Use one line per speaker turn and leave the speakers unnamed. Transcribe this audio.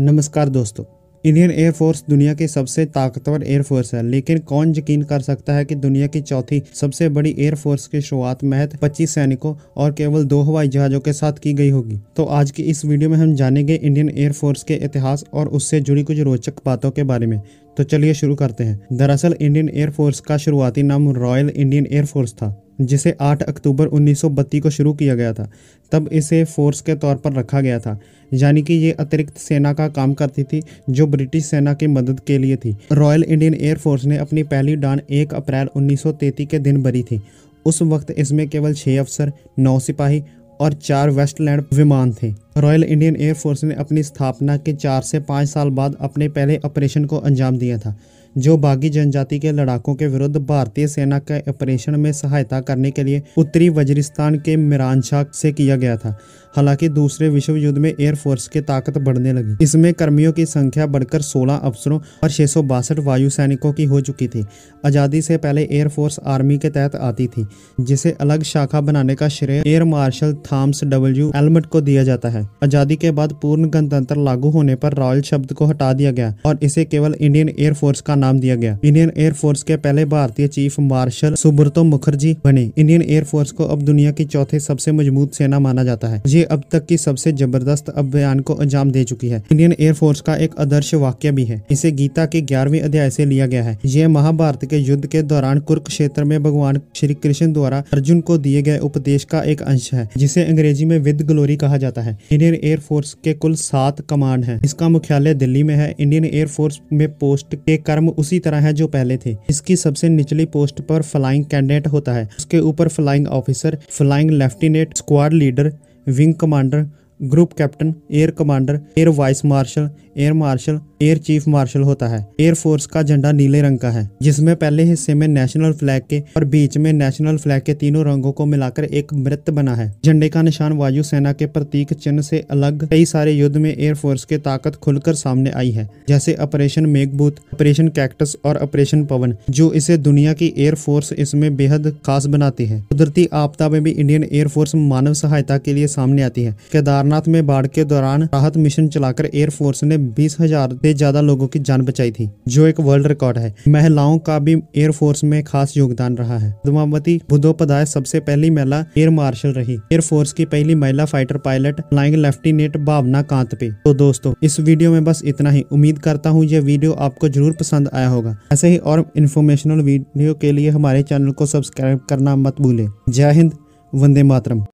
नमस्कार दोस्तों Indian air force दुनिया की सबसे ताकतवर एयरफोर्स है लेकिन कौन यकीन कर सकता है कि दुनिया की चौथी सबसे बड़ी एयरफोर्स की शुरुआत महत 25 सैनिकों और केवल दो हवाई जहाजों के साथ की गई होगी तो आज की इस वीडियो में हम जानेंगे इंडियन एयरफोर्स के इतिहास और उससे जुड़ी कुछ रोचक बातों के बारे में तो चलिए शुरू करते हैं दरअसल इंडियन एयरफोर्स का शुरुआती नाम रॉयल इंडियन एयरफोर्स था जिसे 8 अक्टूबर उन्नीस को शुरू किया गया था तब इसे फोर्स के तौर पर रखा गया था यानी कि ये अतिरिक्त सेना का काम करती थी जो ब्रिटिश सेना की मदद के लिए थी रॉयल इंडियन एयरफोर्स ने अपनी पहली डान 1 अप्रैल उन्नीस के दिन भरी थी उस वक्त इसमें केवल छः अफसर नौ सिपाही और चार वेस्टलैंड विमान थे रॉयल इंडियन एयरफोर्स ने अपनी स्थापना के चार से पाँच साल बाद अपने पहले ऑपरेशन को अंजाम दिया था जो बागी जनजाति के लड़ाकों के विरुद्ध भारतीय सेना के ऑपरेशन में सहायता करने के लिए उत्तरी वजरिस्तान के मिरानशाह से किया गया था हालांकि दूसरे विश्व युद्ध में एयरफोर्स की ताकत बढ़ने लगी इसमें कर्मियों की संख्या बढ़कर 16 अफसरों और छह वायु सैनिकों की हो चुकी थी आज़ादी से पहले एयरफोर्स आर्मी के तहत आती थी जिसे अलग शाखा बनाने का श्रेय air marshal Thomas W Elmhirst को दिया जाता है आज़ादी के बाद पूर्ण गणतंत्र लागू होने पर रॉयल शब्द को हटा दिया गया और इसे केवल इंडियन एयरफोर्स का नाम दिया गया इंडियन एयरफोर्स के पहले भारतीय चीफ मार्शल सुब्रतो मुखर्जी बने इंडियन एयरफोर्स को अब दुनिया की चौथे सबसे मजबूत सेना माना जाता है ये अब तक की सबसे जबरदस्त अभियान को अंजाम दे चुकी है इंडियन एयरफोर्स का एक आदर्श वाक्य भी है इसे गीता के ग्यारहवीं अध्याय से लिया गया है यह महाभारत के युद्ध के दौरान कुरुक्षेत्र में भगवान श्री कृष्ण द्वारा अर्जुन को दिए गए उपदेश का एक अंश है जिसे अंग्रेजी में विद ग्लोरी कहा जाता है इंडियन एयरफोर्स के कुल सात कमांड है इसका मुख्यालय दिल्ली में है इंडियन एयरफोर्स में पोस्ट के कर्म उसी तरह है जो पहले थे इसकी सबसे निचली पोस्ट पर फ्लाइंग कैंडिडेट होता है उसके ऊपर flying officer flying lieutenant squad leader wing commander group captain air commander air vice marshal air marshal air chief marshal होता है एयर फोर्स का झंडा नीले रंग का है जिसमें पहले हिस्से में नेशनल फ्लैग के और बीच में नेशनल फ्लैग के तीनों रंगों को मिलाकर एक मृत बना है झंडे का निशान वायु सेना के प्रतीक चिन्ह से अलग कई सारे युद्ध में एयर फोर्स की ताकत खुलकर सामने आई है जैसे ऑपरेशन मेघबूत ऑपरेशन कैक्टस और ऑपरेशन पवन जो इसे दुनिया की एयर फोर्स इसमें बेहद खास बनाती है कुदरती आपदा में भी इंडियन एयरफोर्स मानव सहायता के लिए सामने आती है केदार सारनाथ में बाढ़ के दौरान राहत मिशन चलाकर एयरफोर्स ने बीस हजार से ज्यादा लोगों की जान बचाई थी जो एक वर्ल्ड रिकॉर्ड है महिलाओं का भी एयरफोर्स में खास योगदान रहा है पदमावती बुद्धोपाध्याय सबसे पहली महिला एयर मार्शल रही एयरफोर्स की पहली महिला fighter pilot flying lieutenant Bhawana Kanth पे तो दोस्तों इस वीडियो में बस इतना ही उम्मीद करता हूँ यह वीडियो आपको जरूर पसंद आया होगा ऐसे ही और इन्फॉर्मेशनल वीडियो के लिए हमारे चैनल को सब्सक्राइब करना मत भूले जय हिंद वंदे मातरम